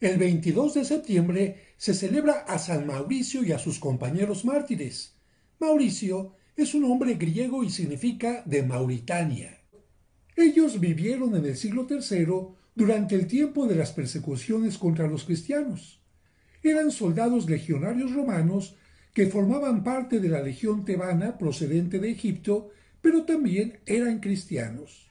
El 22 de septiembre se celebra a San Mauricio y a sus compañeros mártires. Mauricio es un nombre griego y significa de Mauritania. Ellos vivieron en el siglo III durante el tiempo de las persecuciones contra los cristianos. Eran soldados legionarios romanos que formaban parte de la legión tebana procedente de Egipto, pero también eran cristianos.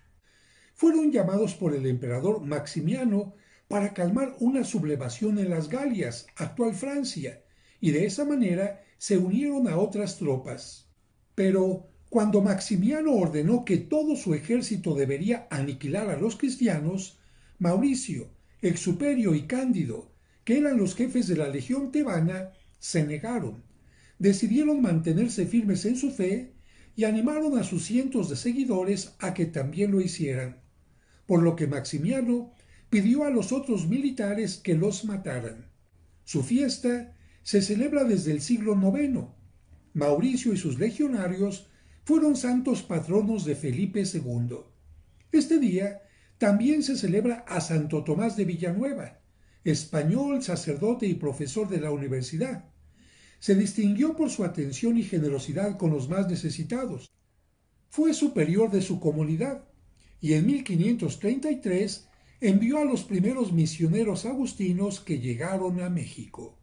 Fueron llamados por el emperador Maximiano para calmar una sublevación en las Galias, actual Francia, y de esa manera se unieron a otras tropas. Pero cuando Maximiano ordenó que todo su ejército debería aniquilar a los cristianos, Mauricio, Exuperio y Cándido, que eran los jefes de la legión tebana, se negaron. Decidieron mantenerse firmes en su fe y animaron a sus cientos de seguidores a que también lo hicieran, por lo que Maximiano pidió a los otros militares que los mataran. Su fiesta se celebra desde el siglo IX. Mauricio y sus legionarios fueron santos patronos de Felipe II. Este día también se celebra a Santo Tomás de Villanueva, español, sacerdote y profesor de la universidad. Se distinguió por su atención y generosidad con los más necesitados. Fue superior de su comunidad y en 1533 envió a los primeros misioneros agustinos que llegaron a México.